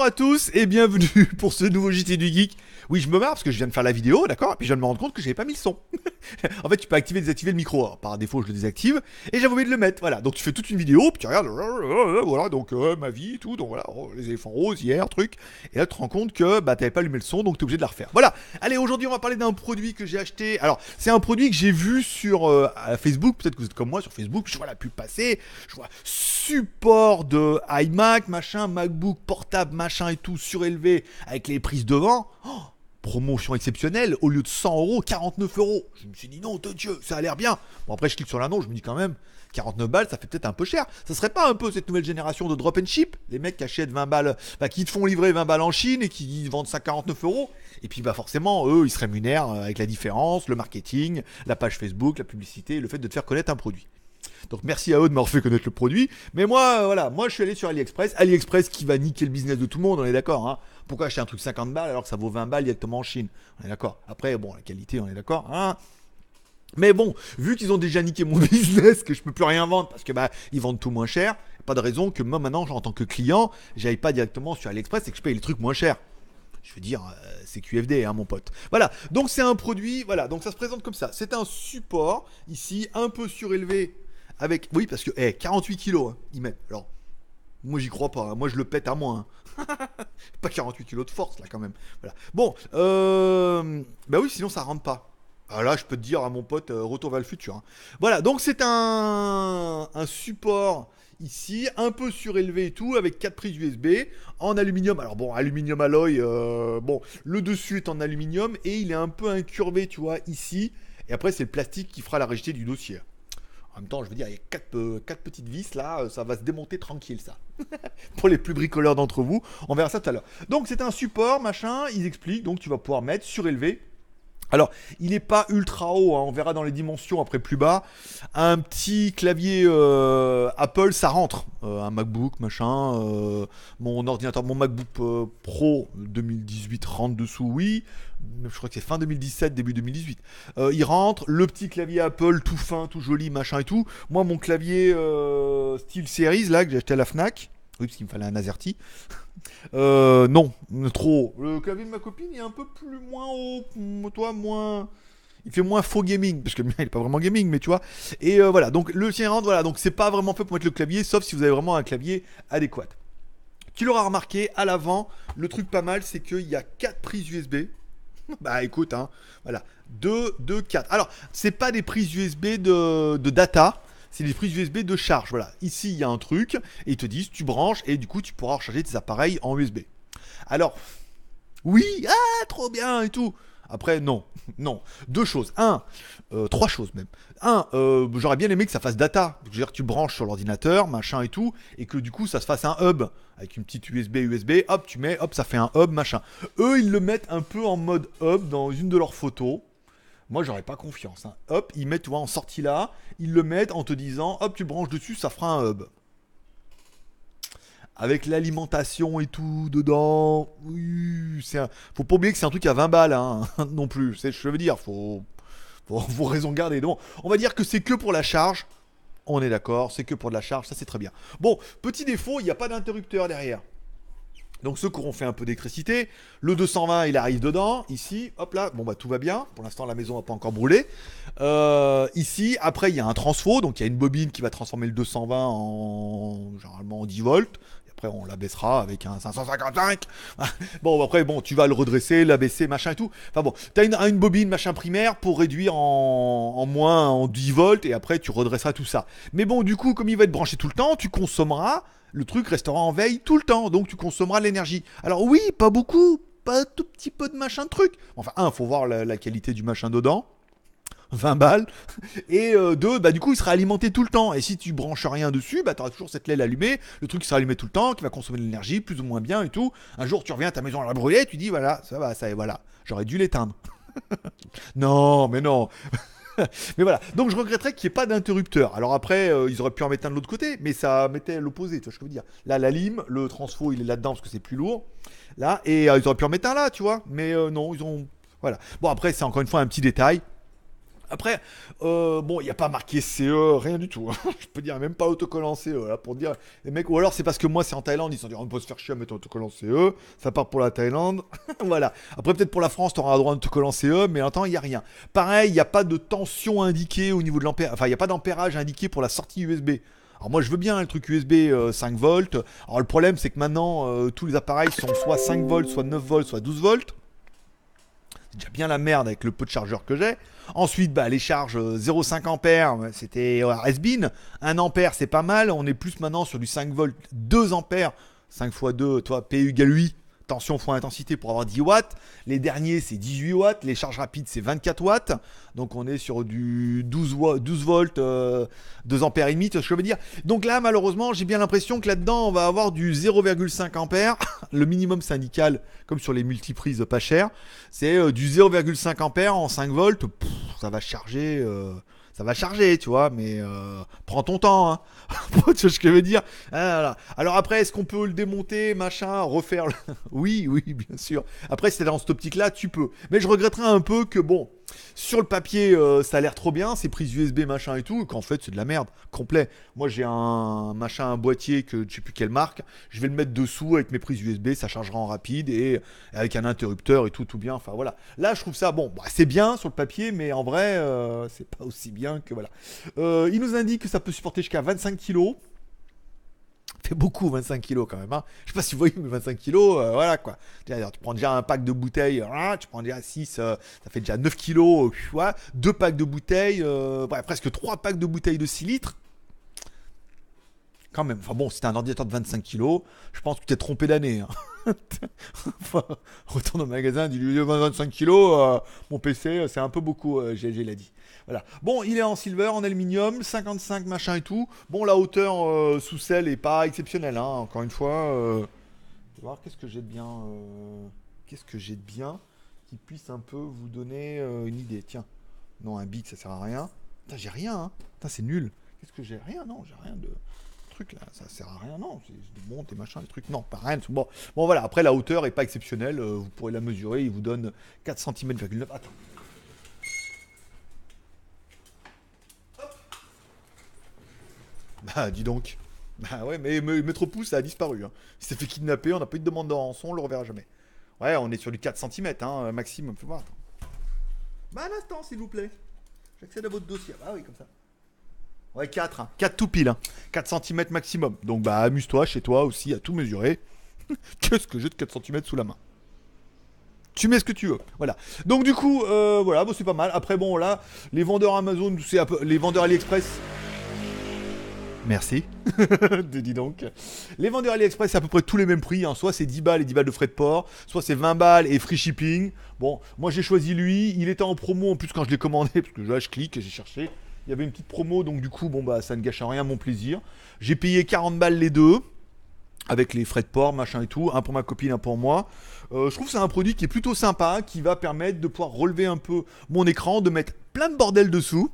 à tous et bienvenue pour ce nouveau JT du Geek. Oui, je me marre parce que je viens de faire la vidéo, d'accord Et puis je viens de me rendre compte que j'avais pas mis le son. en fait, tu peux activer désactiver le micro. Hein. par défaut, je le désactive et j'avais oublié de le mettre. Voilà, donc tu fais toute une vidéo, puis tu regardes, voilà, donc euh, ma vie tout, donc voilà, oh, les éléphants roses hier, truc. Et là, tu te rends compte que bah t'avais pas allumé le son, donc t'es obligé de la refaire. Voilà. Allez, aujourd'hui, on va parler d'un produit que j'ai acheté. Alors, c'est un produit que j'ai vu sur euh, Facebook. Peut-être que vous êtes comme moi sur Facebook. Je vois la pub passer. Je vois support de iMac, machin, MacBook portable machin et tout, surélevé, avec les prises devant. vent, oh, promotion exceptionnelle, au lieu de 100 euros, 49 euros. Je me suis dit, non, de Dieu, ça a l'air bien. Bon, après, je clique sur non je me dis quand même, 49 balles, ça fait peut-être un peu cher. Ça serait pas un peu cette nouvelle génération de drop and ship Les mecs qui achètent 20 balles, qui te font livrer 20 balles en Chine et qui vendent ça 49 euros. Et puis, bah, forcément, eux, ils se rémunèrent euh, avec la différence, le marketing, la page Facebook, la publicité, le fait de te faire connaître un produit. Donc merci à eux de m'avoir fait connaître le produit. Mais moi, euh, voilà, moi je suis allé sur AliExpress. AliExpress qui va niquer le business de tout le monde, on est d'accord. Hein. Pourquoi acheter un truc 50 balles alors que ça vaut 20 balles directement en Chine On est d'accord. Après, bon, la qualité, on est d'accord. Hein mais bon, vu qu'ils ont déjà niqué mon business, que je peux plus rien vendre parce que bah ils vendent tout moins cher, pas de raison que moi maintenant en tant que client, j'aille pas directement sur AliExpress et que je paye les trucs moins cher. Je veux dire, euh, c'est QFD, hein, mon pote. Voilà, donc c'est un produit, voilà, donc ça se présente comme ça. C'est un support, ici, un peu surélevé oui, parce que 48 kg il met. Alors, moi j'y crois pas, hein. moi je le pète à moins. Hein. pas 48 kg de force là quand même. Bon, euh, bah oui, sinon ça rentre pas. Ah, là, je peux te dire à mon pote, euh, retour vers le futur. Hein. Voilà, donc c'est un... support ici, un peu surélevé et tout, avec 4 prises USB en aluminium. Alors bon, aluminium alloy, euh, bon, le dessus est en aluminium et il est un peu incurvé, tu vois, ici. Et après, c'est le plastique qui fera la rigidité du dossier. En même temps, je veux dire, il y a quatre, petites vis là, euh, ça va se démonter tranquille ça. Pour les plus bricoleurs d'entre vous, on verra ça tout à l'heure. Donc c'est un support, machin, ils expliquent, donc tu vas pouvoir mettre surélevé alors, il n'est pas ultra haut, hein, on verra dans les dimensions après plus bas. Un petit clavier euh, Apple, ça rentre. Euh, un MacBook, machin. Euh, mon ordinateur, mon MacBook Pro 2018 rentre dessous, oui. Je crois que c'est fin 2017, début 2018. il rentre, le petit clavier Apple, tout fin, tout joli, machin et tout. Moi, mon clavier Style Series, là, que j'ai acheté à la FNAC, oui, parce qu'il me fallait un AZERTY. Euh, non, trop. Le clavier de ma copine est un peu plus moins haut, toi, moins. Il fait moins faux gaming, parce que le mien il n'est pas vraiment gaming, mais tu vois. Et euh, voilà, donc le tien rend, voilà, donc c'est pas vraiment fait pour mettre le clavier, sauf si vous avez vraiment un clavier adéquat. Tu l'auras remarqué, à l'avant, le truc pas mal, c'est qu'il y a 4 prises USB. bah écoute, hein, voilà, 2, 2, 4. Alors, c'est pas des prises USB de data, c'est les prises USB de charge. Voilà, ici il y a un truc, et ils te disent tu branches et du coup tu pourras recharger tes appareils en USB. Alors, oui, ah, trop bien et tout. Après, non, non. Deux choses. Un, euh, trois choses même. Un, euh, j'aurais bien aimé que ça fasse data. Je veux dire, tu branches sur l'ordinateur, machin et tout, et que du coup, ça se fasse un hub avec une petite USB, USB. Hop, tu mets, hop, ça fait un hub, machin. Eux, ils le mettent un peu en mode hub dans une de leurs photos. Moi, j'aurais pas confiance. Hein. Hop, ils mettent, tu vois, en sortie là, ils le mettent en te disant, hop, tu branches dessus, ça fera un hub. Avec l'alimentation et tout dedans, oui, c'est un... faut pas oublier que c'est un truc à 20 balles, hein, non plus. je veux dire, faut, faut, faut raison garder. Donc, on va dire que c'est que pour la charge. On est d'accord, c'est que pour de la charge, ça c'est très bien. Bon, petit défaut, il n'y a pas d'interrupteur derrière. Donc ce courant fait un peu d'électricité. Le 220, il arrive dedans. Ici, hop là, bon bah tout va bien. Pour l'instant, la maison n'a pas encore brûlé. Euh, ici, après, il y a un transfo. Donc il y a une bobine qui va transformer le 220 en généralement en 10 volts. Et après, on l'abaissera avec un 555. bon, après, bon, tu vas le redresser, l'abaisser, machin et tout. Enfin bon, tu as une, bobine, machin primaire pour réduire en, en moins en 10 volts. Et après, tu redresseras tout ça. Mais bon, du coup, comme il va être branché tout le temps, tu consommeras le truc restera en veille tout le temps, donc tu consommeras de l'énergie. Alors oui, pas beaucoup, pas tout petit peu de machin de truc. Enfin, un, faut voir la, qualité du machin dedans. 20 balles. Et euh, deux, bah du coup, il sera alimenté tout le temps. Et si tu branches rien dessus, bah t'auras toujours cette LED allumée, le truc sera allumé tout le temps, qui va consommer de l'énergie, plus ou moins bien et tout. Un jour, tu reviens à ta maison à la brûler, tu dis voilà, ça va, ça et voilà. J'aurais dû l'éteindre. non, mais non. mais voilà. Donc je regretterais qu'il n'y ait pas d'interrupteur. Alors après, euh, ils auraient pu en mettre un de l'autre côté, mais ça mettait l'opposé, tu vois ce que je veux dire. Là, la lime, le transfo, il est là-dedans parce que c'est plus lourd. Là, et euh, ils auraient pu en mettre un là, tu vois. Mais euh, non, ils ont. Voilà. Bon, après, c'est encore une fois un petit détail. Après, euh, bon, il n'y a pas marqué CE, rien du tout. Hein. Je peux dire même pas autocollant CE là pour dire les mecs. Ou alors c'est parce que moi c'est en Thaïlande, ils sont dit on peut se faire chier à mettre autocollant CE. Ça part pour la Thaïlande, voilà. Après peut-être pour la France, auras droit à un autocollant CE, mais en temps il n'y a rien. Pareil, il n'y a pas de tension indiquée au niveau de l'ampère, enfin il n'y a pas d'ampérage indiqué pour la sortie USB. Alors moi je veux bien un le truc USB 5 euh, volts. Alors le problème c'est que maintenant euh, tous les appareils sont soit 5 volts, soit 9 volts, soit 12 volts. C'est déjà bien la merde avec le peu de chargeur que j'ai. Ensuite, bah, les charges 0,5 euh, ampères, c'était has-been. 1 ampère, c'est pas mal. On est plus maintenant sur du 5 volts, 2 ampères. 5 x 2, toi, pu égale 8. Tension fois intensité pour avoir 10 watts. Les derniers, c'est 18 watts. Les charges rapides, c'est 24 watts. Donc, on est sur du 12, v 12 volts, 2 euh, ampères et ce que je veux dire. Donc là, malheureusement, j'ai bien l'impression que là-dedans, on va avoir du 0,5 ampères. Le minimum syndical, comme sur les multiprises pas chères, c'est euh, du 0,5 ampère en 5 volts. ça va charger. Euh, ça va charger, tu vois, mais euh, prends ton temps. Hein. tu vois ce que je veux dire ah, Alors, après, est-ce qu'on peut le démonter, machin, refaire Oui, oui, bien sûr. Après, si dans cette optique-là, tu peux. Mais je regretterais un peu que, bon, sur le papier, euh, ça a l'air trop bien, Ces prises USB, machin et tout, qu'en fait, c'est de la merde, complet. Moi, j'ai un machin, un boîtier que je sais plus quelle marque, je vais le mettre dessous avec mes prises USB, ça chargera en rapide et avec un interrupteur et tout, tout bien. Enfin, voilà. Là, je trouve ça, bon, bah, c'est bien sur le papier, mais en vrai, euh, c'est pas aussi bien que voilà. Euh, il nous indique que ça peut supporter jusqu'à 25 kg fait beaucoup 25 kilos quand même. Hein. Je sais pas si vous voyez, mais 25 kilos, euh, voilà quoi. Tu prends déjà un pack de bouteilles, euh, hein, tu prends déjà 6, euh, ça fait déjà 9 kilos, tu vois deux packs de bouteilles, ouais, presque trois packs de bouteilles de 6 litres quand même. Enfin bon, si un ordinateur de 25 kilos, je pense que tu t'es trompé d'année. Hein. enfin, retourne au magasin, dis-lui 25 kilos, euh, mon PC, euh, c'est un peu beaucoup, j'ai euh, l'a dit. Voilà. Bon, il est en silver, en aluminium, 55 machin et tout. Bon, la hauteur sous selle est pas exceptionnelle, hein, encore une fois. voir, qu'est-ce que j'ai de bien Qu'est-ce que j'ai de bien qui puisse un peu vous donner une idée Tiens, non, un bit ça sert à rien. Putain, j'ai rien, hein. Putain, c'est nul. Qu'est-ce que j'ai Rien, non, j'ai rien de truc là, ça sert à rien, non, c'est des montes, et machin, des trucs, non, pas rien. Bon, bon voilà, après la hauteur est pas exceptionnelle, euh, vous pourrez la mesurer, il vous donne 4 cm, Attends. Bah dis donc. Bah ouais, mais, mais Pouce ça a disparu. Hein. Il s'est fait kidnapper, on a pas eu de demande en rançon, on le reverra jamais. Ouais, on est sur du 4 cm, hein, maximum. Faut Bah un s'il vous plaît. J'accède à votre dossier. Ah, bah oui, comme ça. Ouais, 4. 4 tout pile. 4 hein. cm maximum. Donc, bah, amuse-toi chez toi aussi à tout mesurer. Qu'est-ce que j'ai de 4 cm sous la main tu mets ce que tu veux. Voilà. Donc du coup, euh, voilà, bon, bah, c'est pas mal. Après, bon, là, les vendeurs Amazon, c'est les vendeurs AliExpress. Merci. Dis donc. Les vendeurs AliExpress, c'est à peu près tous les mêmes prix. En hein. Soit c'est 10 balles et 10 balles de frais de port, soit c'est 20 balles et free shipping. Bon, moi j'ai choisi lui. Il était en promo en plus quand je l'ai commandé, parce que là je clique et j'ai cherché. Il y avait une petite promo, donc du coup, bon bah ça ne gâche à rien mon plaisir. J'ai payé 40 balles les deux, avec les frais de port, machin et tout, un pour ma copine, un pour moi. Euh, je trouve que c'est un produit qui est plutôt sympa, qui va permettre de pouvoir relever un peu mon écran, de mettre plein de bordel dessous.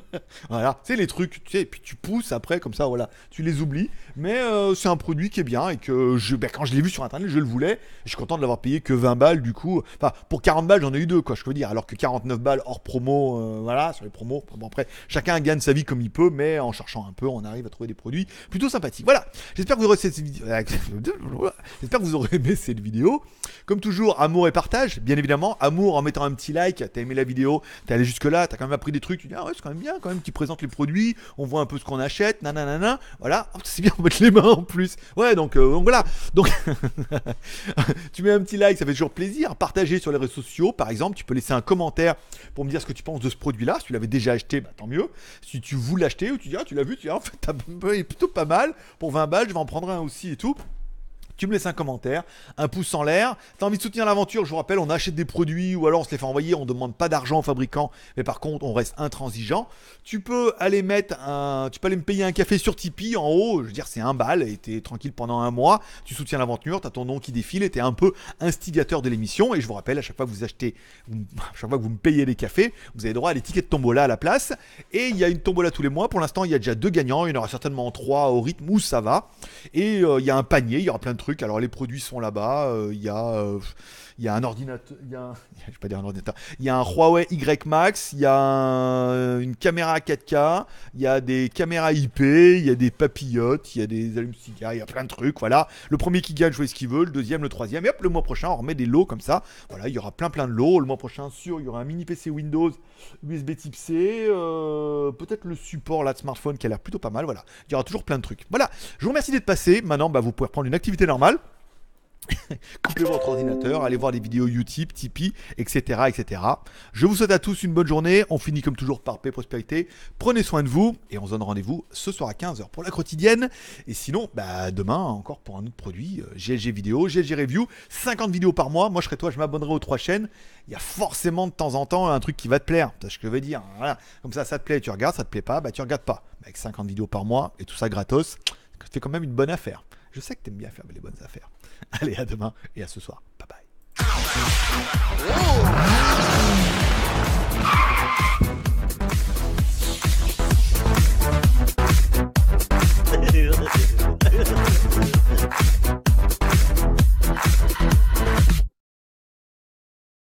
voilà, c'est les trucs, tu sais, et puis tu pousses après, comme ça, voilà, tu les oublies. Mais euh, c'est un produit qui est bien et que ben, quand je l'ai vu sur internet, je le voulais. Je suis content de l'avoir payé que 20 balles, du coup. Enfin, pour 40 balles, j'en ai eu deux, quoi, je peux dire. Alors que 49 balles hors promo, euh, voilà, sur les promos. Bon, après, chacun gagne sa vie comme il peut, mais en cherchant un peu, on arrive à trouver des produits plutôt sympathiques. Voilà, j'espère que vous aurez cette vidéo. Euh, j'espère que vous aurez aimé cette vidéo. Comme toujours, amour et partage, bien évidemment. Amour en mettant un petit like, t'as aimé la vidéo, t'es allé jusque-là t'as quand même appris des trucs, tu dis, ah ouais, c'est quand même bien, quand même, qu'ils présentent les produits, on voit un peu ce qu'on achète, nanana, voilà, oh, c'est bien On mettre les mains en plus. Ouais, donc, euh, donc voilà, donc tu mets un petit like, ça fait toujours plaisir, partager sur les réseaux sociaux, par exemple, tu peux laisser un commentaire pour me dire ce que tu penses de ce produit-là, si tu l'avais déjà acheté, bah, tant mieux, si tu voulais l'acheter ou tu dis, ah, tu l'as vu, tu dis, ah, en fait, t'as plutôt pas mal, pour 20 balles, je vais en prendre un aussi et tout tu me laisses un commentaire, un pouce en l'air. T'as envie de soutenir l'aventure, je vous rappelle, on achète des produits ou alors on se les fait envoyer, on demande pas d'argent aux fabricants, mais par contre on reste intransigeant. Tu peux aller mettre un, tu peux aller me payer un café sur Tipeee en haut, je veux dire c'est un bal, et t'es tranquille pendant un mois, tu soutiens l'aventure, t'as ton nom qui défile, et t'es un peu instigateur de l'émission. Et je vous rappelle, à chaque fois que vous achetez, à chaque fois que vous me payez les cafés, vous avez droit à l'étiquette tickets de tombola à la place. Et il y a une tombola tous les mois. Pour l'instant, il y a déjà deux gagnants, il y en aura certainement trois au rythme où ça va. Et euh, il y a un panier, il y aura plein de alors les produits sont là-bas. Il y, a un ordinateur, il y a, un, il y a un Huawei Y Max, il y a une caméra 4K, il y a des caméras IP, il y a des papillotes, il y a des allumes-cigares, il y a plein de trucs. Voilà. Le premier qui gagne, joue ce qu'il veut. Le deuxième, le troisième. Et hop, le mois prochain, on remet des lots comme ça. Voilà, il y aura plein plein de lots. Le mois prochain, sûr, il y aura un mini PC Windows USB Type C, peut-être le support là de smartphone qui a l'air plutôt pas mal. Voilà, il y aura toujours plein de trucs. Voilà. Je vous remercie d'être passé. Maintenant, vous pouvez prendre une activité normal. Coupez votre ordinateur, allez voir des vidéos YouTube, Tipeee, etc., etc. Je vous souhaite à tous une bonne journée. On finit comme toujours par paix, prospérité. Prenez soin de vous et on se donne rendez-vous ce soir à 15h pour la quotidienne. Et sinon, bah, demain encore pour un autre produit, GLG euh, vidéo, GLG review, 50 vidéos par mois. Moi, je serais toi, je m'abonnerai aux trois chaînes. Il y a forcément de temps en temps un truc qui va te plaire. C'est ce que je veux dire. Hein, comme ça, ça te plaît, tu regardes, ça te plaît pas, bah tu regardes pas. Avec 50 vidéos par mois et tout ça gratos, c'est quand même une bonne affaire. Je sais que t'aimes bien faire les bonnes affaires. Allez, à demain et à ce soir. Bye bye. Oh